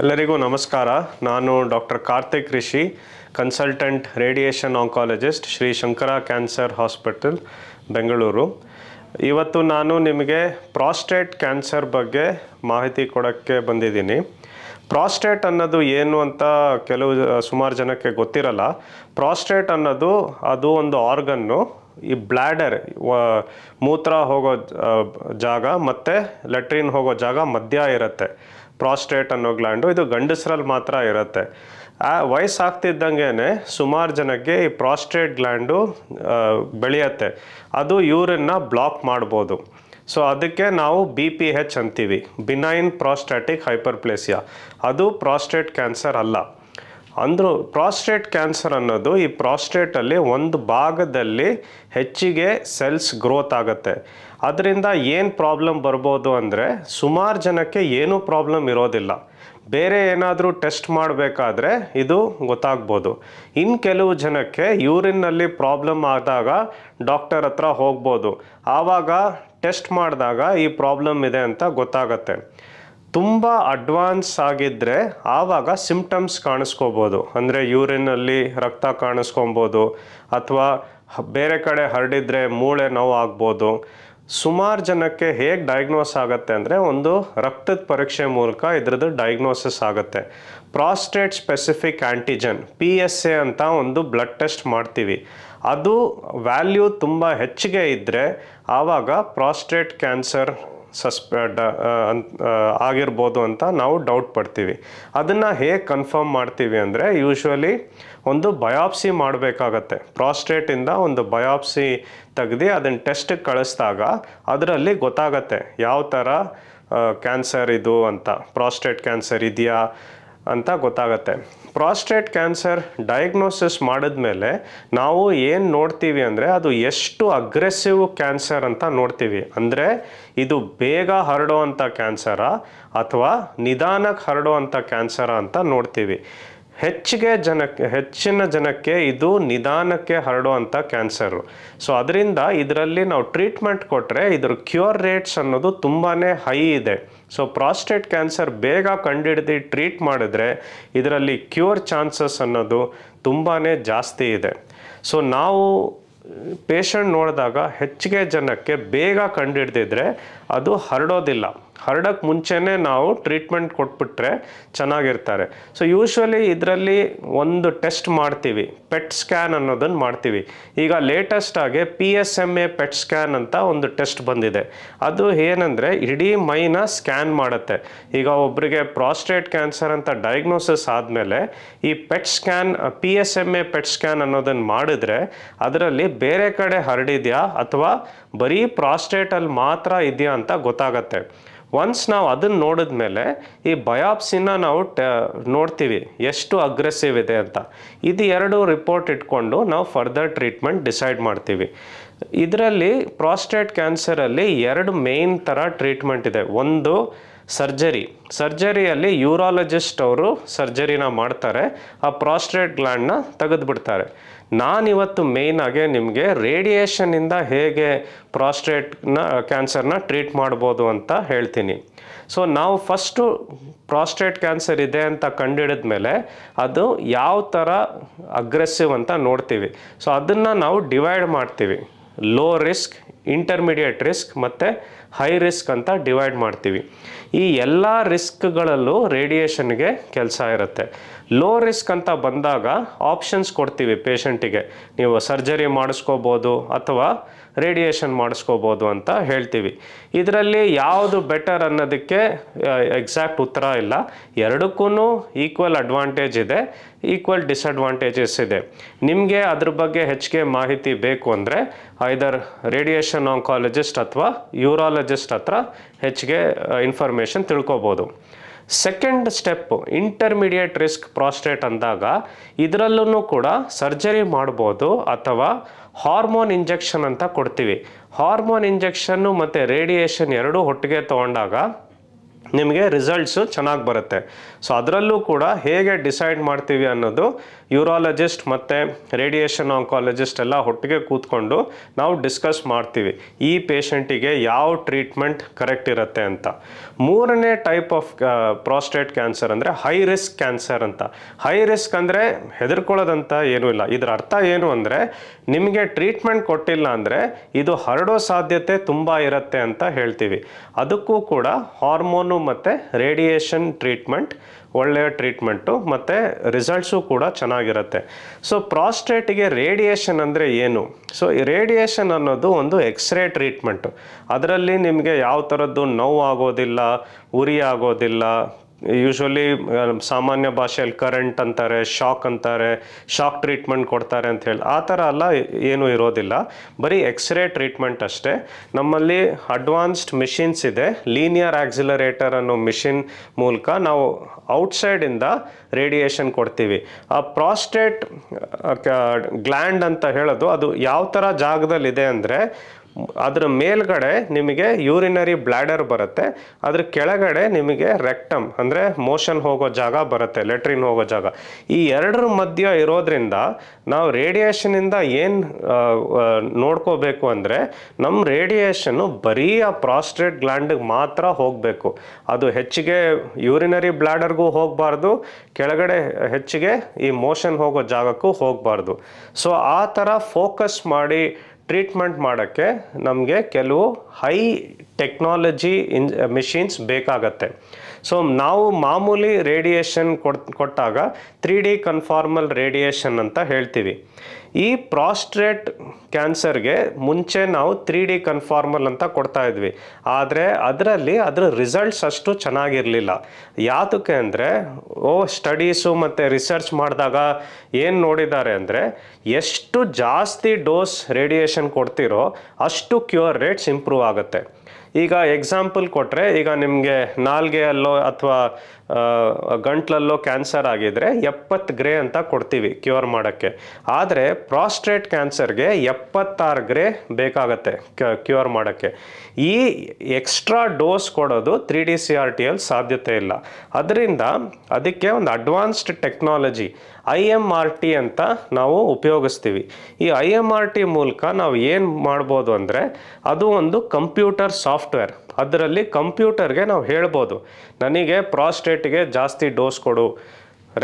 ಎಲ್ಲರಿಗೂ ನಮಸ್ಕಾರ ನಾನು doctor Karthik Rishi consultant radiation oncologist Shri Shankara cancer hospital Bengaluru ಇವತ್ತು ನಾನು ನಿಮಗೆ ಪ್ರಾಸ್ಟೇಟ್ ಕ್ಯಾನ್ಸರ್ ಬಗ್ಗೆ ಮಾಹಿತಿ ಕೊಡೋಕ್ಕೆ ಬಂದಿದ್ದೀನಿ ಪ್ರಾಸ್ಟೇಟ್ ಅನ್ನೋದು ಏನು ಅಂತ ಕೆಲವು ಸುಮಾರು ಜನಕ್ಕೆ ಗೊತ್ತಿರಲ್ಲ ಪ್ರಾಸ್ಟೇಟ್ ಅನ್ನೋದು ಅದು ಒಂದು ಆರ್ಗನ್ನು ಈ ಬ್ಲ್ಯಾಡರ್ ಮೂತ್ರ ಹೋಗೋ ಜಾಗ ಮತ್ತು ಲೆಟ್ರಿನ್ ಹೋಗೋ ಜಾಗ ಮಧ್ಯ ಇರುತ್ತೆ ಪ್ರಾಸ್ಟೇಟ್ ಅನ್ನೋ ಗ್ಲ್ಯಾಂಡು ಇದು ಗಂಡಸರಲ್ಲಿ ಮಾತ್ರ ಇರುತ್ತೆ ಆ ವಯಸ್ಸಾಗ್ತಿದ್ದಂಗೆ ಸುಮಾರು ಜನಕ್ಕೆ ಈ ಪ್ರಾಸ್ಟೇಟ್ ಗ್ಲ್ಯಾಂಡು ಬೆಳೆಯತ್ತೆ ಅದು ಯೂರಿನ್ನ ಬ್ಲಾಕ್ ಮಾಡ್ಬೋದು ಸೊ ಅದಕ್ಕೆ ನಾವು ಬಿ ಪಿ ಹೆಚ್ ಅಂತೀವಿ ಬಿನೈನ್ ಪ್ರಾಸ್ಟಾಟಿಕ್ ಹೈಪರ್ಪ್ಲೇಸಿಯಾ ಅದು ಪ್ರಾಸ್ಟೇಟ್ ಕ್ಯಾನ್ಸರ್ ಅಲ್ಲ ಅಂದರೂ ಪ್ರಾಸ್ಟೇಟ್ ಕ್ಯಾನ್ಸರ್ ಅನ್ನೋದು ಈ ಪ್ರಾಸ್ಟೇಟಲ್ಲಿ ಒಂದು ಭಾಗದಲ್ಲಿ ಹೆಚ್ಚಿಗೆ ಸೆಲ್ಸ್ ಗ್ರೋತ್ ಆಗುತ್ತೆ ಅದರಿಂದ ಏನು ಪ್ರಾಬ್ಲಮ್ ಬರ್ಬೋದು ಅಂದರೆ ಸುಮಾರು ಜನಕ್ಕೆ ಏನೂ ಪ್ರಾಬ್ಲಮ್ ಇರೋದಿಲ್ಲ ಬೇರೆ ಏನಾದರೂ ಟೆಸ್ಟ್ ಮಾಡಬೇಕಾದ್ರೆ ಇದು ಗೊತ್ತಾಗ್ಬೋದು ಇನ್ನು ಕೆಲವು ಜನಕ್ಕೆ ಯೂರಿನ್ನಲ್ಲಿ ಪ್ರಾಬ್ಲಮ್ ಆದಾಗ ಡಾಕ್ಟರ್ ಹತ್ರ ಹೋಗ್ಬೋದು ಆವಾಗ ಟೆಸ್ಟ್ ಮಾಡಿದಾಗ ಈ ಪ್ರಾಬ್ಲಮ್ ಇದೆ ಅಂತ ಗೊತ್ತಾಗತ್ತೆ ತುಂಬ ಅಡ್ವಾನ್ಸ್ ಆಗಿದ್ದರೆ ಆವಾಗ ಸಿಂಪ್ಟಮ್ಸ್ ಕಾಣಿಸ್ಕೋಬೋದು ಅಂದರೆ ಯೂರಿನಲ್ಲಿ ರಕ್ತ ಕಾಣಿಸ್ಕೊಬೋದು ಅಥವಾ ಬೇರೆ ಕಡೆ ಹರಡಿದ್ರೆ ಮೂಳೆ ನೋವು ಆಗ್ಬೋದು ಸುಮಾರು ಜನಕ್ಕೆ ಹೇಗೆ ಡಯಾಗ್ನೋಸ್ ಆಗುತ್ತೆ ಅಂದರೆ ಒಂದು ರಕ್ತದ ಪರೀಕ್ಷೆ ಮೂಲಕ ಇದ್ರದ್ದು ಡಯಾಗ್ನೋಸಿಸ್ ಆಗುತ್ತೆ prostate specific antigen P S A ಅಂತ ಒಂದು ಬ್ಲಡ್ ಟೆಸ್ಟ್ ಮಾಡ್ತೀವಿ ಅದು ವ್ಯಾಲ್ಯೂ ತುಂಬ ಹೆಚ್ಚಿಗೆ ಇದ್ದರೆ ಆವಾಗ ಪ್ರಾಸ್ಟೇಟ್ ಕ್ಯಾನ್ಸರ್ ಸಸ್ಪ ಆಗಿರ್ಬೋದು ಅಂತ ನಾವು ಡೌಟ್ ಪಡ್ತೀವಿ ಅದನ್ನು ಹೇಗೆ ಕನ್ಫರ್ಮ್ ಮಾಡ್ತೀವಿ ಅಂದರೆ ಯೂಶ್ವಲಿ ಒಂದು ಬಯಾಪ್ಸಿ ಮಾಡಬೇಕಾಗತ್ತೆ ಪ್ರಾಸ್ಟೇಟಿಂದ ಒಂದು ಬಯಾಪ್ಸಿ ತೆಗೆದು ಅದನ್ನು ಟೆಸ್ಟಿಗೆ ಕಳಿಸಿದಾಗ ಅದರಲ್ಲಿ ಗೊತ್ತಾಗತ್ತೆ ಯಾವ ಥರ ಕ್ಯಾನ್ಸರ್ ಇದು ಅಂತ ಪ್ರಾಸ್ಟೇಟ್ ಕ್ಯಾನ್ಸರ್ ಇದೆಯಾ ಅಂತ ಗೊತ್ತಾಗತ್ತೆ ಪ್ರಾಸ್ಟೇಟ್ ಕ್ಯಾನ್ಸರ್ ಡಯಾಗ್ನೋಸಿಸ್ ಮಾಡಿದ್ಮೇಲೆ ನಾವು ಏನು ನೋಡ್ತೀವಿ ಅಂದರೆ ಅದು ಎಷ್ಟು ಅಗ್ರೆಸಿವ್ ಕ್ಯಾನ್ಸರ್ ಅಂತ ನೋಡ್ತೀವಿ ಅಂದರೆ ಇದು ಬೇಗ ಹರಡೋ ಅಂಥ ಕ್ಯಾನ್ಸರಾ ಅಥವಾ ನಿಧಾನಕ್ಕೆ ಹರಡೋ ಅಂಥ ಕ್ಯಾನ್ಸರಾ ಅಂತ ನೋಡ್ತೀವಿ ಹೆಚ್ಚಿಗೆ ಜನಕ್ಕೆ ಹೆಚ್ಚಿನ ಜನಕ್ಕೆ ಇದು ನಿಧಾನಕ್ಕೆ ಹರಡುವಂಥ ಕ್ಯಾನ್ಸರು ಸೊ ಅದರಿಂದ ಇದರಲ್ಲಿ ನಾವು ಟ್ರೀಟ್ಮೆಂಟ್ ಕೊಟ್ಟರೆ ಇದ್ರ ಕ್ಯೂರ್ ರೇಟ್ಸ್ ಅನ್ನೋದು ತುಂಬಾ ಹೈ ಇದೆ ಸೊ ಪ್ರಾಸ್ಟೇಟ್ ಕ್ಯಾನ್ಸರ್ ಬೇಗ ಕಂಡುಹಿಡಿದು ಟ್ರೀಟ್ ಮಾಡಿದ್ರೆ ಇದರಲ್ಲಿ ಕ್ಯೂರ್ ಚಾನ್ಸಸ್ ಅನ್ನೋದು ತುಂಬಾ ಜಾಸ್ತಿ ಇದೆ ಸೊ ನಾವು ಪೇಷಂಟ್ ನೋಡಿದಾಗ ಹೆಚ್ಚಿಗೆ ಜನಕ್ಕೆ ಬೇಗ ಕಂಡುಹಿಡ್ದಿದ್ರೆ ಅದು ಹರಡೋದಿಲ್ಲ ಹರಡಕ್ಕೆ ಮುಂಚೆನೇ ನಾವು ಟ್ರೀಟ್ಮೆಂಟ್ ಕೊಟ್ಬಿಟ್ರೆ ಚೆನ್ನಾಗಿರ್ತಾರೆ ಸೊ ಯೂಶ್ವಲಿ ಇದರಲ್ಲಿ ಒಂದು ಟೆಸ್ಟ್ ಮಾಡ್ತೀವಿ ಪೆಟ್ ಸ್ಕ್ಯಾನ್ ಅನ್ನೋದನ್ನು ಮಾಡ್ತೀವಿ ಈಗ ಲೇಟೆಸ್ಟಾಗಿ P S M A PET scan ಅಂತ ಒಂದು ಟೆಸ್ಟ್ ಬಂದಿದೆ ಅದು ಏನಂದರೆ ಇಡೀ ಮೈನ ಸ್ಕ್ಯಾನ್ ಮಾಡುತ್ತೆ ಈಗ ಒಬ್ಬರಿಗೆ ಪ್ರಾಸ್ಟೇಟ್ ಕ್ಯಾನ್ಸರ್ ಅಂತ ಡಯಾಗ್ನೋಸಿಸ್ ಆದಮೇಲೆ ಈ PET scan P S M A PET scan ಅನ್ನೋದನ್ನು ಮಾಡಿದ್ರೆ ಅದರಲ್ಲಿ ಬೇರೆ ಕಡೆ ಹರಡಿದೆಯಾ ಅಥವಾ ಬರೀ ಪ್ರಾಸ್ಟೇಟಲ್ಲಿ ಮಾತ್ರ ಇದೆಯಾ ಅಂತ ಗೊತ್ತಾಗತ್ತೆ ಒನ್ಸ್ ನಾವು ಅದನ್ನು ನೋಡಿದ ಮೇಲೆ ಈ ಬಯಾಪ್ಸಿನ ನಾವು ಟ ನೋಡ್ತೀವಿ ಎಷ್ಟು ಅಗ್ರೆಸಿವ್ ಇದೆ ಅಂತ ಇದು ಎರಡು ರಿಪೋರ್ಟ್ ಇಟ್ಕೊಂಡು ನಾವು ಫರ್ದರ್ ಟ್ರೀಟ್ಮೆಂಟ್ ಡಿಸೈಡ್ ಮಾಡ್ತೀವಿ ಇದರಲ್ಲಿ ಪ್ರಾಸ್ಟೇಟ್ ಕ್ಯಾನ್ಸರಲ್ಲಿ ಎರಡು ಮೇನ್ ಥರ ಟ್ರೀಟ್ಮೆಂಟ್ ಇದೆ ಒಂದು ಸರ್ಜರಿ ಸರ್ಜರಿಯಲ್ಲಿ ಯೂರಾಲಜಿಸ್ಟ್ ಅವರು ಸರ್ಜರಿನ ಮಾಡ್ತಾರೆ ಆ ಪ್ರಾಸ್ಟ್ರೇಟ್ ಗ್ಲ್ಯಾಂಡ್ನ ತೆಗೆದುಬಿಡ್ತಾರೆ ನಾನಿವತ್ತು ಮೇಯ್ನಾಗೆ ನಿಮಗೆ ರೇಡಿಯೇಷನ್ನಿಂದ ಹೇಗೆ ಪ್ರಾಸ್ಟ್ರೇಟ್ನ ಕ್ಯಾನ್ಸರ್ನ ಟ್ರೀಟ್ ಮಾಡ್ಬೋದು ಅಂತ ಹೇಳ್ತೀನಿ ಸೊ ನಾವು ಫಸ್ಟು ಪ್ರಾಸ್ಟ್ರೇಟ್ ಕ್ಯಾನ್ಸರ್ ಇದೆ ಅಂತ ಕಂಡುಹಿಡಿದ ಮೇಲೆ ಅದು ಯಾವ ಥರ ಅಗ್ರೆಸಿವ್ ಅಂತ ನೋಡ್ತೀವಿ ಸೊ ಅದನ್ನು ನಾವು ಡಿವೈಡ್ ಮಾಡ್ತೀವಿ ಲೋ ರಿಸ್ಕ್ ಇಂಟರ್ಮೀಡಿಯೇಟ್ ರಿಸ್ಕ್ ಮತ್ತು ಹೈ ರಿಸ್ಕ್ ಅಂತ ಡಿವೈಡ್ ಮಾಡ್ತೀವಿ ಈ ಎಲ್ಲ ರಿಸ್ಕ್ಗಳಲ್ಲೂ ರೇಡಿಯೇಷನ್ಗೆ ಕೆಲಸ ಇರುತ್ತೆ ಲೋ ರಿಸ್ಕ್ ಅಂತ ಬಂದಾಗ ಆಪ್ಷನ್ಸ್ ಕೊಡ್ತೀವಿ ಪೇಷಂಟಿಗೆ ನೀವು ಸರ್ಜರಿ ಮಾಡಿಸ್ಕೋಬೋದು ಅಥವಾ ರೇಡಿಯೇಷನ್ ಮಾಡಿಸ್ಕೋಬೋದು ಅಂತ ಹೇಳ್ತೀವಿ ಇದರಲ್ಲಿ ಯಾವುದು ಬೆಟರ್ ಅನ್ನೋದಕ್ಕೆ ಎಕ್ಸಾಕ್ಟ್ ಉತ್ತರ ಇಲ್ಲ ಎರಡಕ್ಕೂ ಈಕ್ವಲ್ ಅಡ್ವಾಂಟೇಜ್ ಇದೆ ಈಕ್ವಲ್ ಡಿಸ್ಅಡ್ವಾಂಟೇಜಸ್ ಇದೆ ನಿಮಗೆ ಅದ್ರ ಬಗ್ಗೆ ಹೆಚ್ಚಿಗೆ ಮಾಹಿತಿ ಬೇಕು ಅಂದರೆ ಐದರ್ ರೇಡಿಯೇಷನ್ ಆಂಕಾಲಜಿಸ್ಟ್ ಅಥವಾ ಯೂರಾಲಜಿಸ್ಟ್ ಹತ್ರ ಹೆಚ್ಚಿಗೆ ಇನ್ಫಾರ್ಮೇಷನ್ ತಿಳ್ಕೊಬೋದು second step intermediate risk prostate ಅಂದಾಗ ಇದರಲ್ಲೂ ಕೂಡ ಸರ್ಜರಿ ಮಾಡ್ಬೋದು ಅಥವಾ ಹಾರ್ಮೋನ್ ಇಂಜೆಕ್ಷನ್ ಅಂತ ಕೊಡ್ತೀವಿ ಹಾರ್ಮೋನ್ ಇಂಜೆಕ್ಷನ್ನು ಮತ್ತು ರೇಡಿಯೇಷನ್ ಎರಡೂ ಒಟ್ಟಿಗೆ ತೊಗೊಂಡಾಗ ನಿಮಗೆ ರಿಸಲ್ಟ್ಸು ಚೆನ್ನಾಗಿ ಬರುತ್ತೆ ಸೊ ಅದರಲ್ಲೂ ಕೂಡ ಹೇಗೆ ಡಿಸೈಡ್ ಮಾಡ್ತೀವಿ ಅನ್ನೋದು ಯೂರಾಲಜಿಸ್ಟ್ ಮತ್ತು ರೇಡಿಯೇಷನ್ ಆಂಕಾಲಜಿಸ್ಟ್ ಎಲ್ಲ ಒಟ್ಟಿಗೆ ಕೂತ್ಕೊಂಡು ನಾವು ಡಿಸ್ಕಸ್ ಮಾಡ್ತೀವಿ ಈ ಪೇಷಂಟಿಗೆ ಯಾವ ಟ್ರೀಟ್ಮೆಂಟ್ ಕರೆಕ್ಟ್ ಇರುತ್ತೆ ಅಂತ ಮೂರನೇ ಟೈಪ್ ಆಫ್ ಪ್ರಾಸ್ಟೇಟ್ ಕ್ಯಾನ್ಸರ್ ಅಂದರೆ ಹೈ ರಿಸ್ಕ್ ಕ್ಯಾನ್ಸರ್ ಅಂತ ಹೈ ರಿಸ್ಕ್ ಅಂದರೆ ಹೆದರ್ಕೊಳ್ಳೋದಂತ ಏನೂ ಇಲ್ಲ ಇದರ ಅರ್ಥ ಏನು ಅಂದರೆ ನಿಮಗೆ ಟ್ರೀಟ್ಮೆಂಟ್ ಕೊಟ್ಟಿಲ್ಲ ಅಂದರೆ ಇದು ಹರಡೋ ಸಾಧ್ಯತೆ ತುಂಬ ಇರುತ್ತೆ ಅಂತ ಹೇಳ್ತೀವಿ ಅದಕ್ಕೂ ಕೂಡ ಹಾರ್ಮೋನು ಮತ್ತು ರೇಡಿಯೇಷನ್ ಟ್ರೀಟ್ಮೆಂಟ್ ಒಳ್ಳೆಯ ಟ್ರೀಟ್ಮೆಂಟು ಮತ್ತು ರಿಸಲ್ಟ್ಸು ಕೂಡ ಚೆನ್ನಾಗಿರುತ್ತೆ ಸೊ ಪ್ರಾಸ್ಟೇಟಿಗೆ ರೇಡಿಯೇಷನ್ ಅಂದರೆ ಏನು ಸೊ ಈ ರೇಡಿಯೇಷನ್ ಅನ್ನೋದು ಒಂದು ಎಕ್ಸ್ರೇ ಟ್ರೀಟ್ಮೆಂಟು ಅದರಲ್ಲಿ ನಿಮಗೆ ಯಾವ ಥರದ್ದು ನೋವು ಆಗೋದಿಲ್ಲ ಉರಿ ಆಗೋದಿಲ್ಲ ಯೂಶ್ವಲಿ um, ಸಾಮಾನ್ಯ ಭಾಷೆಯಲ್ಲಿ ಕರೆಂಟ್ ಅಂತಾರೆ ಶಾಕ್ ಅಂತಾರೆ ಶಾಕ್ ಟ್ರೀಟ್ಮೆಂಟ್ ಕೊಡ್ತಾರೆ ಅಂತ ಹೇಳಿ ಆ ಥರ ಎಲ್ಲ ಏನೂ ಇರೋದಿಲ್ಲ ಬರೀ ಎಕ್ಸ್ರೇ ಟ್ರೀಟ್ಮೆಂಟ್ ಅಷ್ಟೇ ನಮ್ಮಲ್ಲಿ ಅಡ್ವಾನ್ಸ್ಡ್ ಮಿಷಿನ್ಸ್ ಇದೆ ಲೀನಿಯರ್ ಆಕ್ಸಿಲರೇಟರ್ ಅನ್ನೋ ಮಿಷಿನ್ ಮೂಲಕ ನಾವು ಔಟ್ಸೈಡಿಂದ ರೇಡಿಯೇಷನ್ ಕೊಡ್ತೀವಿ ಆ ಪ್ರಾಸ್ಟೇಟ್ ಗ್ಲ್ಯಾಂಡ್ ಅಂತ ಹೇಳೋದು ಅದು ಯಾವ ಥರ ಜಾಗದಲ್ಲಿದೆ ಅಂದರೆ ಅದರ ಮೇಲ್ಗಡೆ ನಿಮಗೆ ಯೂರಿನರಿ ಬ್ಲ್ಯಾಡರ್ ಬರುತ್ತೆ ಅದ್ರ ಕೆಳಗಡೆ ನಿಮಗೆ ರೆಕ್ಟಮ್ ಅಂದರೆ ಮೋಷನ್ ಹೋಗೋ ಜಾಗ ಬರುತ್ತೆ ಲೆಟ್ರಿನ್ ಹೋಗೋ ಜಾಗ ಈ ಎರಡರ ಮಧ್ಯ ಇರೋದ್ರಿಂದ ನಾವು ರೇಡಿಯೇಷನಿಂದ ಏನು ನೋಡ್ಕೋಬೇಕು ಅಂದರೆ ನಮ್ಮ ರೇಡಿಯೇಷನ್ನು ಬರೀ ಆ ಪ್ರಾಸ್ಟ್ರೇಟ್ ಗ್ಲ್ಯಾಂಡಿಗೆ ಮಾತ್ರ ಹೋಗಬೇಕು ಅದು ಹೆಚ್ಚಿಗೆ ಯೂರಿನರಿ ಬ್ಲ್ಯಾಡರ್ಗೂ ಹೋಗಬಾರ್ದು ಕೆಳಗಡೆ ಹೆಚ್ಚಿಗೆ ಈ ಮೋಷನ್ ಹೋಗೋ ಜಾಗಕ್ಕೂ ಹೋಗಬಾರ್ದು ಸೊ ಆ ಥರ ಫೋಕಸ್ ಮಾಡಿ ಟ್ರೀಟ್ಮೆಂಟ್ ಮಾಡೋಕ್ಕೆ ನಮಗೆ ಕೆಲವು ಹೈ ಟೆಕ್ನಾಲಜಿ ಇನ್ ಮಿಷಿನ್ಸ್ ಬೇಕಾಗತ್ತೆ ಸೊ ನಾವು ಮಾಮೂಲಿ ರೇಡಿಯೇಷನ್ ಕೊಟ್ ಕೊಟ್ಟಾಗ ತ್ರೀ ಡಿ ಕನ್ಫಾರ್ಮಲ್ ರೇಡಿಯೇಷನ್ ಅಂತ ಹೇಳ್ತೀವಿ ಈ ಪ್ರಾಸ್ಟ್ರೇಟ್ ಕ್ಯಾನ್ಸರ್ಗೆ ಮುಂಚೆ ನಾವು ತ್ರೀ ಡಿ ಕನ್ಫಾರ್ಮಲ್ ಅಂತ ಕೊಡ್ತಾ ಇದ್ವಿ ಆದರೆ ಅದರಲ್ಲಿ ಅದರ ರಿಸಲ್ಟ್ಸ್ ಅಷ್ಟು ಚೆನ್ನಾಗಿರಲಿಲ್ಲ ಯಾತಕ್ಕೆ ಅಂದರೆ ಓ ಸ್ಟಡೀಸು ಮತ್ತು ರಿಸರ್ಚ್ ಮಾಡಿದಾಗ ಏನು ನೋಡಿದ್ದಾರೆ ಅಂದರೆ ಎಷ್ಟು ಜಾಸ್ತಿ ಡೋಸ್ ರೇಡಿಯೇಷನ್ ಕೊಡ್ತಿರೋ ಅಷ್ಟು ಕ್ಯೂರ್ ರೇಟ್ಸ್ ಇಂಪ್ರೂವ್ ಆಗುತ್ತೆ ಈಗ ಎಕ್ಸಾಂಪಲ್ ಕೊಟ್ಟರೆ ಈಗ ನಿಮಗೆ ನಾಲ್ಗೆಯಲ್ಲೋ ಅಥವಾ ಗಂಟ್ಲಲ್ಲೋ ಕ್ಯಾನ್ಸರ್ ಆಗಿದ್ರೆ ಎಪ್ಪತ್ತು ಗ್ರೇ ಅಂತ ಕೊಡ್ತೀವಿ ಕ್ಯೂರ್ ಮಾಡೋಕ್ಕೆ ಆದರೆ ಪ್ರಾಸ್ಟ್ರೇಟ್ ಕ್ಯಾನ್ಸರ್ಗೆ ಎಪ್ಪತ್ತಾರು ಗ್ರೇ ಬೇಕಾಗತ್ತೆ ಕ್ಯೂರ್ ಮಾಡೋಕ್ಕೆ ಈ ಎಕ್ಸ್ಟ್ರಾ ಡೋಸ್ ಕೊಡೋದು three D C R T ಎಲ್ ಸಾಧ್ಯತೆ ಇಲ್ಲ ಅದರಿಂದ ಅದಕ್ಕೆ ಒಂದು advanced technology I M R T ಅಂತ ನಾವು ಉಪಯೋಗಿಸ್ತೀವಿ ಈ ಐ ಎಮ್ ಆರ್ ಟಿ ಮೂಲಕ ನಾವು ಏನು ಮಾಡ್ಬೋದು ಅಂದರೆ ಅದು ಒಂದು ಕಂಪ್ಯೂಟರ್ ಸಾಫ್ಟ್ವೇರ್ ಅದರಲ್ಲಿ ಕಂಪ್ಯೂಟರ್ಗೆ ನಾವು ಹೇಳ್ಬೋದು ನನಗೆ ಪ್ರಾಸ್ಟೇಟ್ಗೆ ಜಾಸ್ತಿ ಡೋಸ್ ಕೊಡು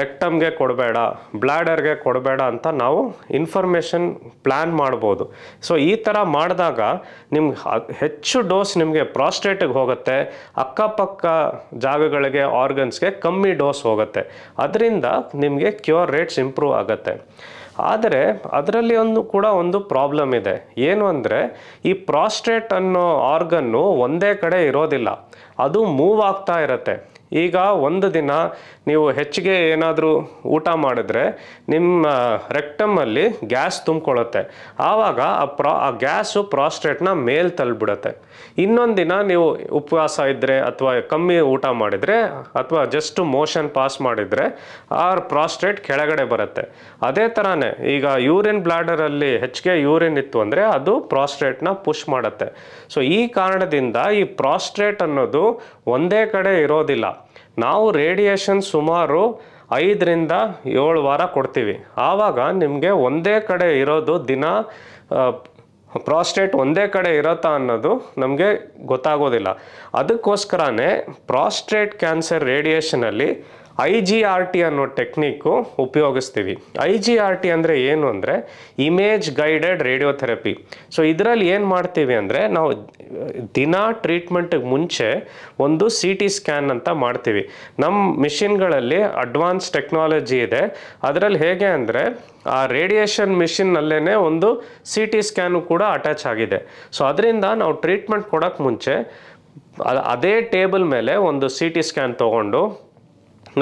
ರೆಕ್ಟಮ್ಗೆ ಕೊಡಬೇಡ ಬ್ಲ್ಯಾಡರ್ಗೆ ಕೊಡಬೇಡ ಅಂತ ನಾವು ಇನ್ಫಾರ್ಮೇಷನ್ ಪ್ಲ್ಯಾನ್ ಮಾಡ್ಬೋದು ಸೊ ಈ ಥರ ಮಾಡಿದಾಗ ನಿಮ್ಗೆ ಹೆಚ್ಚು ಡೋಸ್ ನಿಮಗೆ ಪ್ರಾಸ್ಟೇಟಿಗೆ ಹೋಗುತ್ತೆ ಅಕ್ಕಪಕ್ಕ ಜಾಗಗಳಿಗೆ ಆರ್ಗನ್ಸ್ಗೆ ಕಮ್ಮಿ ಡೋಸ್ ಹೋಗುತ್ತೆ ಅದರಿಂದ ನಿಮಗೆ ಕ್ಯೂರ್ ರೇಟ್ಸ್ ಇಂಪ್ರೂವ್ ಆಗುತ್ತೆ ಆದರೆ ಅದರಲ್ಲಿ ಒಂದು ಕೂಡ ಒಂದು ಪ್ರಾಬ್ಲಮ್ ಇದೆ ಏನು ಅಂದರೆ ಈ ಪ್ರಾಸ್ಟೇಟ್ ಅನ್ನೋ ಆರ್ಗನ್ನು ಒಂದೇ ಕಡೆ ಇರೋದಿಲ್ಲ ಅದು ಮೂವ್ ಆಗ್ತಾ ಇರತ್ತೆ ಈಗ ಒಂದು ದಿನ ನೀವು ಹೆಚ್ಚಿಗೆ ಏನಾದರೂ ಊಟ ಮಾಡಿದ್ರೆ ನಿಮ್ಮ ರೆಕ್ಟಮಲ್ಲಿ ಗ್ಯಾಸ್ ತುಂಬಿಕೊಳ್ಳುತ್ತೆ ಆವಾಗ ಆ ಪ್ರಾ ಆ ಗ್ಯಾಸು ಪ್ರಾಸ್ಟ್ರೇಟ್ನ ಮೇಲೆ ತಳ್ಳಿಬಿಡುತ್ತೆ ಇನ್ನೊಂದು ದಿನ ನೀವು ಉಪವಾಸ ಇದ್ದರೆ ಅಥವಾ ಕಮ್ಮಿ ಊಟ ಮಾಡಿದರೆ ಅಥವಾ ಜಸ್ಟ್ ಮೋಷನ್ ಪಾಸ್ ಮಾಡಿದರೆ ಆ ಪ್ರಾಸ್ಟ್ರೇಟ್ ಕೆಳಗಡೆ ಬರುತ್ತೆ ಅದೇ ಥರನೇ ಈಗ ಯೂರಿನ್ ಬ್ಲ್ಯಾಡರಲ್ಲಿ ಹೆಚ್ಚಿಗೆ ಯೂರಿನ್ ಇತ್ತು ಅಂದರೆ ಅದು ಪ್ರಾಸ್ಟ್ರೇಟ್ನ ಪುಷ್ ಮಾಡುತ್ತೆ ಸೊ ಈ ಕಾರಣದಿಂದ ಈ ಪ್ರಾಸ್ಟ್ರೇಟ್ ಅನ್ನೋದು ಒಂದೇ ಕಡೆ ಇರೋದಿಲ್ಲ ನಾವು ರೇಡಿಯೇಷನ್ ಸುಮಾರು ಐದರಿಂದ ಏಳು ವಾರ ಕೊಡ್ತೀವಿ ಆವಾಗ ನಿಮಗೆ ಒಂದೇ ಕಡೆ ಇರೋದು ದಿನ ಪ್ರಾಸ್ಟೇಟ್ ಒಂದೇ ಕಡೆ ಇರತ್ತಾ ಅನ್ನೋದು ನಮಗೆ ಗೊತ್ತಾಗೋದಿಲ್ಲ ಅದಕ್ಕೋಸ್ಕರನೇ ಪ್ರಾಸ್ಟ್ರೇಟ್ ಕ್ಯಾನ್ಸರ್ ರೇಡಿಯೇಷನಲ್ಲಿ ಐ ಜಿ ಆರ್ ಟಿ ಅನ್ನೋ ಟೆಕ್ನಿಕ್ಕು ಉಪಯೋಗಿಸ್ತೀವಿ ಐ ಜಿ ಆರ್ ಟಿ ಅಂದರೆ ಏನು ಅಂದರೆ ಇಮೇಜ್ ಗೈಡೆಡ್ ರೇಡಿಯೋಥೆರಪಿ ಸೊ ಇದರಲ್ಲಿ ಏನು ಮಾಡ್ತೀವಿ ಅಂದರೆ ನಾವು ದಿನ ಟ್ರೀಟ್ಮೆಂಟಿಗೆ ಮುಂಚೆ ಒಂದು ಸಿ ಟಿ ಸ್ಕ್ಯಾನ್ ಅಂತ ಮಾಡ್ತೀವಿ ನಮ್ಮ ಮಿಷಿನ್ಗಳಲ್ಲಿ ಅಡ್ವಾನ್ಸ್ ಟೆಕ್ನಾಲಜಿ ಇದೆ ಅದರಲ್ಲಿ ಹೇಗೆ ಅಂದರೆ ಆ ರೇಡಿಯೇಷನ್ ಮಿಷಿನ್ನಲ್ಲೇ ಒಂದು ಸಿ ಟಿ ಸ್ಕ್ಯಾನು ಕೂಡ ಅಟ್ಯಾಚ್ ಆಗಿದೆ ಸೊ ಅದರಿಂದ ನಾವು ಟ್ರೀಟ್ಮೆಂಟ್ ಕೊಡೋಕ್ಕೆ ಮುಂಚೆ ಅದೇ ಟೇಬಲ್ ಮೇಲೆ ಒಂದು ಸಿ ಟಿ ಸ್ಕ್ಯಾನ್ ತೊಗೊಂಡು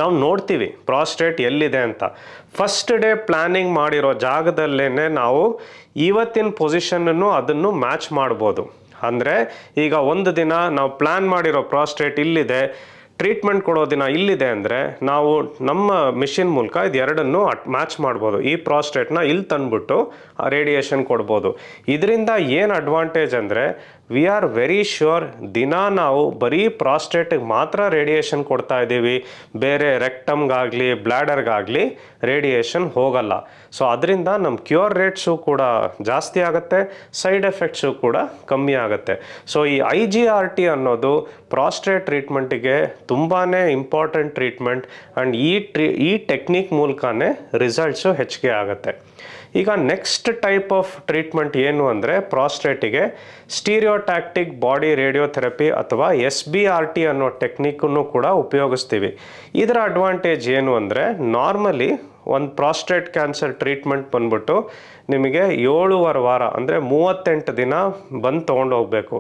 ನಾವು ನೋಡ್ತೀವಿ ಪ್ರಾಸ್ಟೇಟ್ ಎಲ್ಲಿದೆ ಅಂತ ಫಸ್ಟ್ ಡೇ ಪ್ಲ್ಯಾನಿಂಗ್ ಮಾಡಿರೋ ಜಾಗದಲ್ಲೇ ನಾವು ಇವತ್ತಿನ ಪೊಸಿಷನನ್ನು ಅದನ್ನು ಮ್ಯಾಚ್ ಮಾಡ್ಬೋದು ಅಂದರೆ ಈಗ ಒಂದು ದಿನ ನಾವು ಪ್ಲ್ಯಾನ್ ಮಾಡಿರೋ ಪ್ರಾಸ್ಟೇಟ್ ಇಲ್ಲಿದೆ ಟ್ರೀಟ್ಮೆಂಟ್ ಕೊಡೋ ದಿನ ಇಲ್ಲಿದೆ ಅಂದರೆ ನಾವು ನಮ್ಮ ಮಿಷಿನ್ ಮೂಲಕ ಇದು ಎರಡನ್ನು ಅಟ್ ಮ್ಯಾಚ್ ಮಾಡ್ಬೋದು ಈ ಪ್ರಾಸ್ಟೇಟ್ನ ಇಲ್ಲಿ ತಂದುಬಿಟ್ಟು ರೇಡಿಯೇಷನ್ ಕೊಡ್ಬೋದು ಇದರಿಂದ ಏನು ಅಡ್ವಾಂಟೇಜ್ ಅಂದರೆ ವಿ ಆರ್ ವೆರಿ ಶ್ಯೂರ್ ದಿನ ನಾವು ಬರೀ ಪ್ರಾಸ್ಟೇಟಿಗೆ ಮಾತ್ರ ರೇಡಿಯೇಷನ್ ಕೊಡ್ತಾ ಇದ್ದೀವಿ ಬೇರೆ ರೆಕ್ಟಮ್ಗಾಗಲಿ ಬ್ಲ್ಯಾಡರ್ಗಾಗಲಿ ರೇಡಿಯೇಷನ್ ಹೋಗಲ್ಲ ಸೊ ಅದರಿಂದ ನಮ್ಮ ಕ್ಯೂರ್ ರೇಟ್ಸು ಕೂಡ ಜಾಸ್ತಿ ಆಗುತ್ತೆ ಸೈಡ್ ಎಫೆಕ್ಟ್ಸು ಕೂಡ ಕಮ್ಮಿ ಆಗುತ್ತೆ ಸೊ ಈ ಐ ಜಿ ಆರ್ ಟಿ ಅನ್ನೋದು ಪ್ರಾಸ್ಟೇಟ್ ಟ್ರೀಟ್ಮೆಂಟಿಗೆ ತುಂಬಾ ಇಂಪಾರ್ಟೆಂಟ್ ಟ್ರೀಟ್ಮೆಂಟ್ ಆ್ಯಂಡ್ ಈ ಟ್ರೀ ಈ ಟೆಕ್ನಿಕ್ ಮೂಲಕನೇ ರಿಸಲ್ಟ್ಸು ಹೆಚ್ಚಿಗೆ ಆಗುತ್ತೆ ಈಗ ನೆಕ್ಸ್ಟ್ ಟೈಪ್ ಆಫ್ ಟ್ರೀಟ್ಮೆಂಟ್ ಏನು ಅಂದರೆ ಪ್ರಾಸ್ಟ್ರೇಟಿಗೆ ಸ್ಟೀರಿಯೋಟ್ಯಾಕ್ಟಿಕ್ ಬಾಡಿ ರೇಡಿಯೋಥೆರಪಿ ಅಥವಾ ಎಸ್ ಬಿ ಆರ್ ಟಿ ಅನ್ನೋ ಟೆಕ್ನಿಕನ್ನು ಕೂಡ ಉಪಯೋಗಿಸ್ತೀವಿ ಇದರ ಅಡ್ವಾಂಟೇಜ್ ಏನು ಅಂದರೆ ನಾರ್ಮಲಿ ಒಂದು ಪ್ರಾಸ್ಟೇಟ್ ಕ್ಯಾನ್ಸರ್ ಟ್ರೀಟ್ಮೆಂಟ್ ಬಂದ್ಬಿಟ್ಟು ನಿಮಗೆ ಏಳುವರೆ ವಾರ ಅಂದರೆ ಮೂವತ್ತೆಂಟು ದಿನ ಬಂದು ತೊಗೊಂಡು ಹೋಗಬೇಕು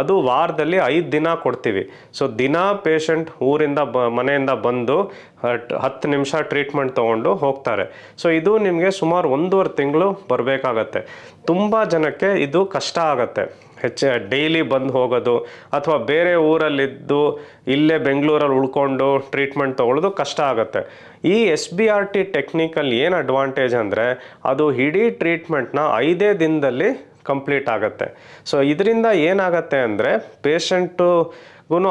ಅದು ವಾರದಲ್ಲಿ ಐದು ದಿನ ಕೊಡ್ತೀವಿ ಸೊ ದಿನ ಪೇಷಂಟ್ ಊರಿಂದ ಬ ಮನೆಯಿಂದ ಬಂದು ಹತ್ತು ನಿಮಿಷ ಟ್ರೀಟ್ಮೆಂಟ್ ತೊಗೊಂಡು ಹೋಗ್ತಾರೆ ಸೊ ಇದು ನಿಮಗೆ ಸುಮಾರು ಒಂದೂವರೆ ತಿಂಗಳು ಬರಬೇಕಾಗತ್ತೆ ತುಂಬ ಜನಕ್ಕೆ ಇದು ಕಷ್ಟ ಆಗುತ್ತೆ ಹೆಚ್ಚು ಡೈಲಿ ಬಂದು ಹೋಗೋದು ಅಥವಾ ಬೇರೆ ಊರಲ್ಲಿದ್ದು ಇಲ್ಲೇ ಬೆಂಗಳೂರಲ್ಲಿ ಉಳ್ಕೊಂಡು ಟ್ರೀಟ್ಮೆಂಟ್ ತೊಗೊಳ್ಳೋದು ಕಷ್ಟ ಆಗುತ್ತೆ ಈ S B R T technically ಏನು ಅಡ್ವಾಂಟೇಜ್ ಅಂದರೆ ಅದು ಇಡೀ ಟ್ರೀಟ್ಮೆಂಟ್ನ ಐದೇ ದಿನದಲ್ಲಿ ಕಂಪ್ಲೀಟ್ ಆಗುತ್ತೆ ಸೊ ಇದರಿಂದ ಏನಾಗುತ್ತೆ ಅಂದರೆ ಪೇಷಂಟು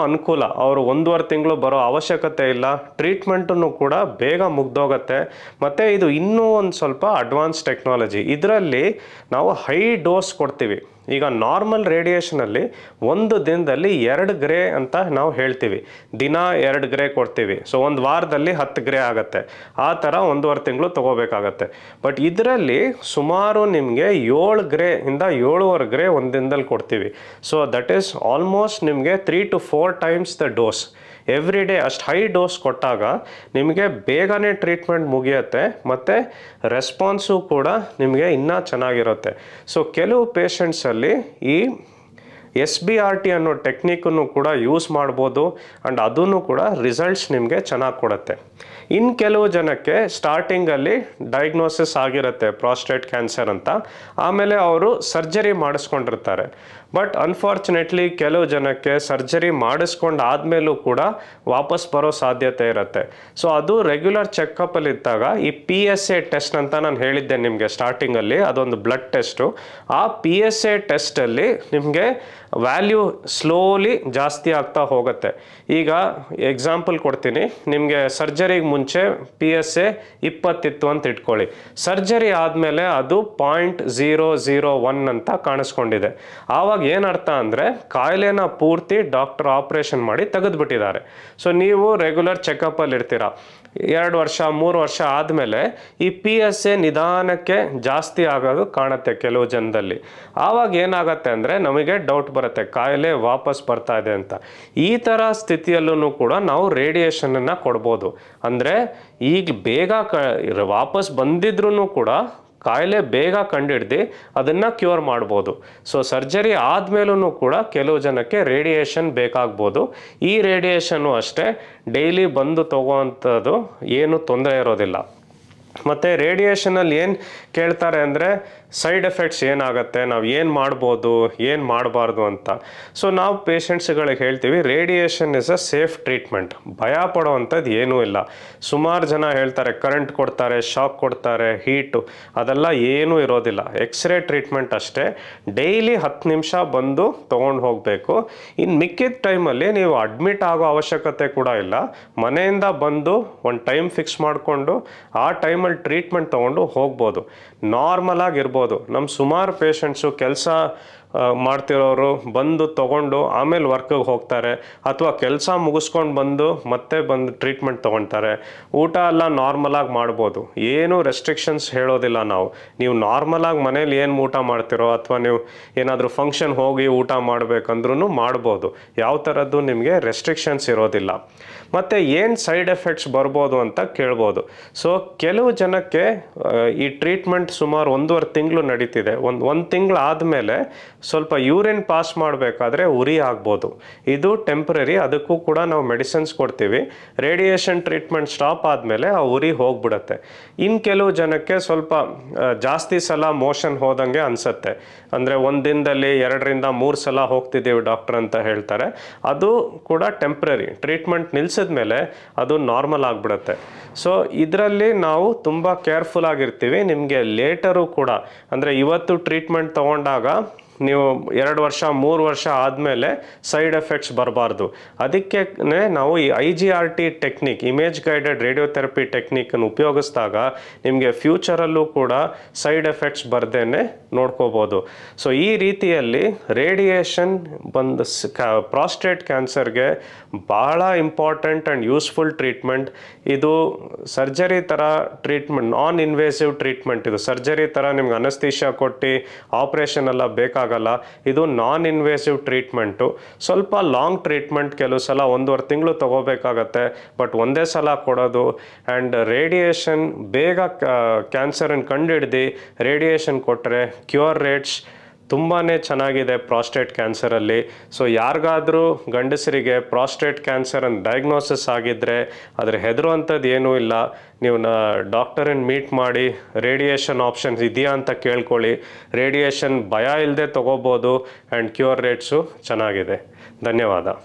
ಅನುಕೂಲ ಅವರು ಒಂದೂವರೆ ತಿಂಗಳು ಬರೋ ಅವಶ್ಯಕತೆ ಇಲ್ಲ ಟ್ರೀಟ್ಮೆಂಟನ್ನು ಕೂಡ ಬೇಗ ಮುಗ್ದೋಗತ್ತೆ ಮತ್ತು ಇದು ಇನ್ನೂ ಒಂದು ಸ್ವಲ್ಪ ಅಡ್ವಾನ್ಸ್ ಟೆಕ್ನಾಲಜಿ ಇದರಲ್ಲಿ ನಾವು ಹೈ ಡೋಸ್ ಕೊಡ್ತೀವಿ ಈಗ ನಾರ್ಮಲ್ ರೇಡಿಯೇಷನಲ್ಲಿ ಒಂದು ದಿನದಲ್ಲಿ ಎರಡು ಗ್ರೇ ಅಂತ ನಾವು ಹೇಳ್ತೀವಿ ದಿನ ಎರಡು ಗ್ರೇ ಕೊಡ್ತೀವಿ ಸೊ ಒಂದು ವಾರದಲ್ಲಿ ಹತ್ತು ಗ್ರೇ ಆಗುತ್ತೆ ಆ ಥರ ಒಂದೂವರೆ ತಿಂಗಳು ತೊಗೋಬೇಕಾಗತ್ತೆ ಬಟ್ ಇದರಲ್ಲಿ ಸುಮಾರು ನಿಮಗೆ ಏಳು ಗ್ರೇ ಇಂದ ಏಳುವರೆ ಗ್ರೇ ಒಂದು ದಿನದಲ್ಲಿ ಕೊಡ್ತೀವಿ ಸೊ ದಟ್ ಈಸ್ ಆಲ್ಮೋಸ್ಟ್ ನಿಮಗೆ three to four times the dose every day ಅಷ್ಟು ಹೈ ಡೋಸ್ ಕೊಟ್ಟಾಗ ನಿಮಗೆ ಬೇಗನೆ ಟ್ರೀಟ್ಮೆಂಟ್ ಮುಗಿಯುತ್ತೆ ಮತ್ತು ರೆಸ್ಪಾನ್ಸು ಕೂಡ ನಿಮಗೆ ಇನ್ನೂ ಚೆನ್ನಾಗಿರುತ್ತೆ ಸೊ ಕೆಲವು ಪೇಷಂಟ್ಸಲ್ಲಿ ಈ ಎಸ್ ಬಿ ಆರ್ ಟಿ ಅನ್ನೋ ಟೆಕ್ನಿಕನ್ನು ಕೂಡ ಯೂಸ್ ಮಾಡ್ಬೋದು ಆ್ಯಂಡ್ ಅದನ್ನು ಕೂಡ ರಿಸಲ್ಟ್ಸ್ ನಿಮಗೆ ಚೆನ್ನಾಗಿ ಕೊಡುತ್ತೆ ಇನ್ನು ಕೆಲವು ಜನಕ್ಕೆ ಸ್ಟಾರ್ಟಿಂಗಲ್ಲಿ ಡಯಾಗ್ನೋಸಿಸ್ ಆಗಿರುತ್ತೆ ಪ್ರಾಸ್ಟೇಟ್ ಕ್ಯಾನ್ಸರ್ ಅಂತ ಆಮೇಲೆ ಅವರು ಸರ್ಜರಿ ಮಾಡಿಸ್ಕೊಂಡಿರ್ತಾರೆ ಬಟ್ ಅನ್ಫಾರ್ಚುನೇಟ್ಲಿ ಕೆಲವು ಜನಕ್ಕೆ ಸರ್ಜರಿ ಮಾಡಿಸ್ಕೊಂಡು ಆದಮೇಲೂ ಕೂಡ ವಾಪಸ್ ಬರೋ ಸಾಧ್ಯತೆ ಇರುತ್ತೆ ಸೊ ಅದು ರೆಗ್ಯುಲರ್ ಚೆಕಪ್ಪಲ್ಲಿ ಇದ್ದಾಗ ಈ ಪಿ ಎಸ್ ಎ ಟೆಸ್ಟ್ ಅಂತ ನಾನು ಹೇಳಿದ್ದೆ ನಿಮಗೆ ಸ್ಟಾರ್ಟಿಂಗಲ್ಲಿ ಅದೊಂದು ಬ್ಲಡ್ ಟೆಸ್ಟು ಆ ಪಿ ಎಸ್ ಎ ಟೆಸ್ಟಲ್ಲಿ ನಿಮಗೆ ವ್ಯಾಲ್ಯೂ ಸ್ಲೋಲಿ ಜಾಸ್ತಿ ಆಗ್ತಾ ಹೋಗುತ್ತೆ ಈಗ ಎಕ್ಸಾಂಪಲ್ ಕೊಡ್ತೀನಿ ನಿಮಗೆ ಸರ್ಜರಿಗೆ ಮುಂಚೆ ಪಿ ಎಸ್ ಎ ಇಪ್ಪತ್ತಿತ್ತು ಅಂತ ಇಟ್ಕೊಳ್ಳಿ ಸರ್ಜರಿ ಆದಮೇಲೆ ಅದು ಪಾಯಿಂಟ್ ಝೀರೋ ಝೀರೋ ಒನ್ ಅಂತ ಕಾಣಿಸ್ಕೊಂಡಿದೆ ಆವಾಗ ಏನರ್ಥ ಅಂದರೆ ಕಾಯಿಲೆನ ಪೂರ್ತಿ ಡಾಕ್ಟರ್ ಆಪ್ರೇಷನ್ ಮಾಡಿ ತೆಗೆದುಬಿಟ್ಟಿದ್ದಾರೆ ಸೊ ನೀವು ರೆಗ್ಯುಲರ್ ಚೆಕಪ್ಪಲ್ಲಿ ಇರ್ತೀರ ಎರಡು ವರ್ಷ ಮೂರು ವರ್ಷ ಆದಮೇಲೆ ಈ ಪಿ ಎಸ್ ಎ ನಿಧಾನಕ್ಕೆ ಜಾಸ್ತಿ ಆಗೋದು ಕಾಣುತ್ತೆ ಕೆಲವು ಜನದಲ್ಲಿ ಆವಾಗ ಏನಾಗುತ್ತೆ ಅಂದರೆ ನಮಗೆ ಡೌಟ್ ಬರುತ್ತೆ ಬರುತ್ತೆ ಕಾಯಿಲೆ ವಾಪಸ್ ಬರ್ತಾ ಇದೆ ಅಂತ ಈ ಥರ ಸ್ಥಿತಿಯಲ್ಲೂ ಕೂಡ ನಾವು ರೇಡಿಯೇಷನನ್ನು ಕೊಡ್ಬೋದು ಅಂದರೆ ಈಗ ಬೇಗ ಕ ವಾಪಸ್ ಬಂದಿದ್ರೂ ಕೂಡ ಕಾಯಿಲೆ ಬೇಗ ಕಂಡಿಡ್ದು ಅದನ್ನು ಕ್ಯೂರ್ ಮಾಡ್ಬೋದು ಸೊ ಸರ್ಜರಿ ಆದಮೇಲೂ ಕೂಡ ಕೆಲವು ಜನಕ್ಕೆ ರೇಡಿಯೇಷನ್ ಬೇಕಾಗ್ಬೋದು ಈ ರೇಡಿಯೇಷನ್ನು ಅಷ್ಟೇ ಡೈಲಿ ಬಂದು ತಗೋವಂಥದ್ದು ಏನು ತೊಂದರೆ ಇರೋದಿಲ್ಲ ಮತ್ತು ರೇಡಿಯೇಷನಲ್ಲಿ ಏನು ಕೇಳ್ತಾರೆ ಅಂದರೆ ಸೈಡ್ ಎಫೆಕ್ಟ್ಸ್ ಏನಾಗುತ್ತೆ ನಾವು ಏನು ಮಾಡ್ಬೋದು ಏನು ಮಾಡಬಾರ್ದು ಅಂತ ಸೊ ನಾವು ಪೇಷಂಟ್ಸ್ಗಳಿಗೆ ಹೇಳ್ತೀವಿ radiation is a safe treatment ಭಯ ಅಂಥದ್ದು ಏನೂ ಇಲ್ಲ ಸುಮಾರು ಜನ ಹೇಳ್ತಾರೆ ಕರೆಂಟ್ ಕೊಡ್ತಾರೆ ಶಾಕ್ ಕೊಡ್ತಾರೆ ಹೀಟು ಅದೆಲ್ಲ ಏನೂ ಇರೋದಿಲ್ಲ ಎಕ್ಸ್ರೇ ಟ್ರೀಟ್ಮೆಂಟ್ ಅಷ್ಟೇ ಡೈಲಿ ಹತ್ತು ನಿಮಿಷ ಬಂದು ತೊಗೊಂಡು ಹೋಗಬೇಕು ಇನ್ನು ಮಿಕ್ಕಿದ ಟೈಮಲ್ಲಿ ನೀವು ಅಡ್ಮಿಟ್ ಆಗೋ ಅವಶ್ಯಕತೆ ಕೂಡ ಇಲ್ಲ ಮನೆಯಿಂದ ಬಂದು ಒಂದು ಟೈಮ್ ಫಿಕ್ಸ್ ಮಾಡಿಕೊಂಡು ಆ ಟೈಮಲ್ಲಿ ಟ್ರೀಟ್ಮೆಂಟ್ ತೊಗೊಂಡು ಹೋಗ್ಬೋದು ನಾರ್ಮಲಾಗಿರ್ಬೋದು ಹೇಳ್ಬೋದು ನಮ್ಮ ಸುಮಾರು ಪೇಷಂಟ್ಸು ಕೆಲಸ ಮಾಡ್ತಿರೋರು ಬಂದು ತೊಗೊಂಡು ಆಮೇಲೆ ವರ್ಕಿಗೆ ಹೋಗ್ತಾರೆ ಅಥವಾ ಕೆಲಸ ಮುಗಿಸ್ಕೊಂಡು ಬಂದು ಮತ್ತೆ ಬಂದು ಟ್ರೀಟ್ಮೆಂಟ್ ತೊಗೊಳ್ತಾರೆ ಊಟ ಎಲ್ಲ ನಾರ್ಮಲಾಗಿ ಮಾಡ್ಬೋದು ಏನೂ ರೆಸ್ಟ್ರಿಕ್ಷನ್ಸ್ ಹೇಳೋದಿಲ್ಲ ನಾವು ನೀವು ನಾರ್ಮಲಾಗಿ ಮನೇಲಿ ಏನು ಊಟ ಮಾಡ್ತಿರೋ ಅಥವಾ ನೀವು ಏನಾದರೂ ಫಂಕ್ಷನ್ ಹೋಗಿ ಊಟ ಮಾಡಬೇಕಂದ್ರೂ ಮಾಡ್ಬೋದು ಯಾವ ಥರದ್ದು ನಿಮಗೆ ರೆಸ್ಟ್ರಿಕ್ಷನ್ಸ್ ಇರೋದಿಲ್ಲ ಮತ್ತು ಏನು ಸೈಡ್ ಎಫೆಕ್ಟ್ಸ್ ಬರ್ಬೋದು ಅಂತ ಕೇಳ್ಬೋದು ಸೊ ಕೆಲವು ಜನಕ್ಕೆ ಈ ಟ್ರೀಟ್ಮೆಂಟ್ ಸುಮಾರು ಒಂದೂವರೆ ತಿಂಗಳು ನಡೀತಿದೆ ಒಂದು ಒಂದು ತಿಂಗಳು ಆದಮೇಲೆ ಸ್ವಲ್ಪ ಯೂರಿನ್ ಪಾಸ್ ಮಾಡಬೇಕಾದ್ರೆ ಉರಿ ಆಗ್ಬೋದು ಇದು ಟೆಂಪ್ರರಿ ಅದಕ್ಕೂ ಕೂಡ ನಾವು ಮೆಡಿಸಿನ್ಸ್ ಕೊಡ್ತೀವಿ ರೇಡಿಯೇಷನ್ ಟ್ರೀಟ್ಮೆಂಟ್ ಸ್ಟಾಪ್ ಆದಮೇಲೆ ಆ ಉರಿ ಹೋಗ್ಬಿಡುತ್ತೆ ಇನ್ನು ಕೆಲವು ಜನಕ್ಕೆ ಸ್ವಲ್ಪ ಜಾಸ್ತಿ ಸಲ ಮೋಷನ್ ಹೋದಂಗೆ ಅನಿಸುತ್ತೆ ಅಂದರೆ ಒಂದು ದಿನದಲ್ಲಿ ಎರಡರಿಂದ ಮೂರು ಸಲ ಹೋಗ್ತಿದ್ದೀವಿ ಡಾಕ್ಟರ್ ಅಂತ ಹೇಳ್ತಾರೆ ಅದು ಕೂಡ ಟೆಂಪ್ರರಿ ಟ್ರೀಟ್ಮೆಂಟ್ ನಿಲ್ಲಿಸಿದ ಮೇಲೆ ಅದು ನಾರ್ಮಲ್ ಆಗಿಬಿಡುತ್ತೆ ಸೊ ಇದರಲ್ಲಿ ನಾವು ತುಂಬ ಕೇರ್ಫುಲ್ ಆಗಿರ್ತೀವಿ ನಿಮಗೆ ಲೇಟರು ಕೂಡ ಅಂದರೆ ಇವತ್ತು ಟ್ರೀಟ್ಮೆಂಟ್ ತೊಗೊಂಡಾಗ ನೀವು ಎರಡು ವರ್ಷ ಮೂರು ವರ್ಷ ಆದಮೇಲೆ ಸೈಡ್ ಎಫೆಕ್ಟ್ಸ್ ಬರಬಾರ್ದು ಅದಕ್ಕೆ ನಾವು ಈ I G R T technique image guided radiotherapy ಟೆಕ್ನಿಕನ್ನು ಉಪಯೋಗಿಸಿದಾಗ ನಿಮಗೆ ಫ್ಯೂಚರಲ್ಲೂ ಕೂಡ ಸೈಡ್ ಎಫೆಕ್ಟ್ಸ್ ಬರ್ದೇನೆ ನೋಡ್ಕೋಬೋದು ಸೊ ಈ ರೀತಿಯಲ್ಲಿ ರೇಡಿಯೇಷನ್ ಬಂದು ಪ್ರಾಸ್ಟೇಟ್ ಕ್ಯಾನ್ಸರ್ಗೆ ಭಾಳ ಇಂಪಾರ್ಟೆಂಟ್ ಆ್ಯಂಡ್ ಯೂಸ್ಫುಲ್ ಟ್ರೀಟ್ಮೆಂಟ್ ಇದು ಸರ್ಜರಿ ಥರ ಟ್ರೀಟ್ಮೆಂಟ್ ನಾನ್ ಇನ್ವೇಸಿವ್ ಟ್ರೀಟ್ಮೆಂಟ್ ಇದು ಸರ್ಜರಿ ಥರ ನಿಮ್ಗೆ ಅನಸ್ತೀಶಿಯಾ ಕೊಟ್ಟು ಆಪ್ರೇಷನ್ ಎಲ್ಲ ಬೇಕಾಗ ಆಗಲ್ಲ ಇದು ನಾನ್ ಇನ್ವೇಸಿವ್ ಟ್ರೀಟ್ಮೆಂಟು ಸ್ವಲ್ಪ ಲಾಂಗ್ ಟ್ರೀಟ್ಮೆಂಟ್ ಕೆಲವು ಸಲ ಒಂದೂವರೆ ತಿಂಗಳು ತೊಗೋಬೇಕಾಗತ್ತೆ ಬಟ್ ಒಂದೇ ಸಲ ಕೊಡೋದು ಆ್ಯಂಡ್ ರೇಡಿಯೇಷನ್ ಬೇಗ ಕ್ಯಾನ್ಸರನ್ನು ಕಂಡುಹಿಡ್ದು ರೇಡಿಯೇಷನ್ ಕೊಟ್ಟರೆ ಕ್ಯೂರ್ ರೇಟ್ಸ್ ತುಂಬಾ ಚೆನ್ನಾಗಿದೆ ಪ್ರಾಸ್ಟೇಟ್ ಕ್ಯಾನ್ಸರಲ್ಲಿ ಸೊ ಯಾರಿಗಾದರೂ ಗಂಡಸರಿಗೆ ಪ್ರಾಸ್ಟೇಟ್ ಕ್ಯಾನ್ಸರ್ ಅನ್ನು ಡಯಾಗ್ನೋಸಿಸ್ ಆಗಿದ್ದರೆ ಅದರ ಅಂಥದ್ದು ಏನೂ ಇಲ್ಲ ನೀವು ನ ಡಾಕ್ಟರನ್ನು ಮೀಟ್ ಮಾಡಿ ರೇಡಿಯೇಷನ್ ಆಪ್ಷನ್ಸ್ ಇದೆಯಾ ಅಂತ ಕೇಳ್ಕೊಳ್ಳಿ ರೇಡಿಯೇಷನ್ ಭಯ ಇಲ್ಲದೆ ತೊಗೋಬೋದು ಆ್ಯಂಡ್ ಕ್ಯೂರ್ ರೇಟ್ಸು ಚೆನ್ನಾಗಿದೆ ಧನ್ಯವಾದ